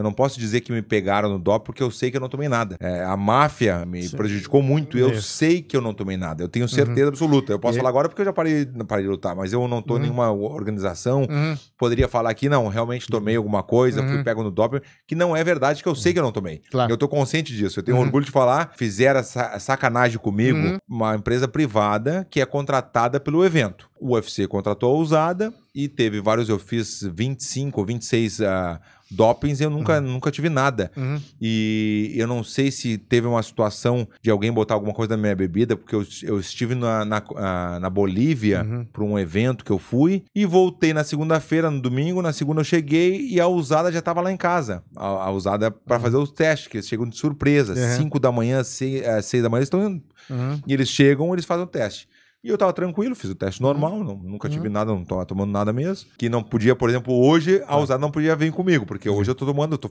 Eu não posso dizer que me pegaram no dop porque eu sei que eu não tomei nada. É, a máfia me Sim. prejudicou muito. Eu Isso. sei que eu não tomei nada. Eu tenho uhum. certeza uhum. absoluta. Eu posso e... falar agora porque eu já parei, parei de lutar, mas eu não tô uhum. nenhuma organização. Uhum. Poderia falar que não, realmente tomei alguma coisa, fui uhum. pego no dop, que não é verdade, que eu sei que eu não tomei. Claro. Eu tô consciente disso. Eu tenho uhum. orgulho de falar. Fizeram sacanagem comigo uma empresa privada que é contratada pelo evento o UFC contratou a usada e teve vários. Eu fiz 25 ou 26 uh, ah, dopings e eu nunca, uhum. nunca tive nada. Uhum. E eu não sei se teve uma situação de alguém botar alguma coisa na minha bebida, porque eu, eu estive na, na, ah, na Bolívia uhum. para um evento que eu fui e voltei na segunda-feira, no domingo. Na segunda eu cheguei e a usada já estava lá em casa. A, a para uhum. fazer os testes, que eles chegam de surpresa. 5 uhum. da manhã, 6 eh, da manhã, eles estão. Uhum. E eles chegam, eles fazem o teste. E eu tava tranquilo, fiz o teste uhum. normal, uhum. não, nunca tive uhum. nada, não tava tomando nada mesmo. Que não podia, por exemplo, hoje a tá. usada não podia vir comigo, porque uhum. hoje eu tô tomando, eu tô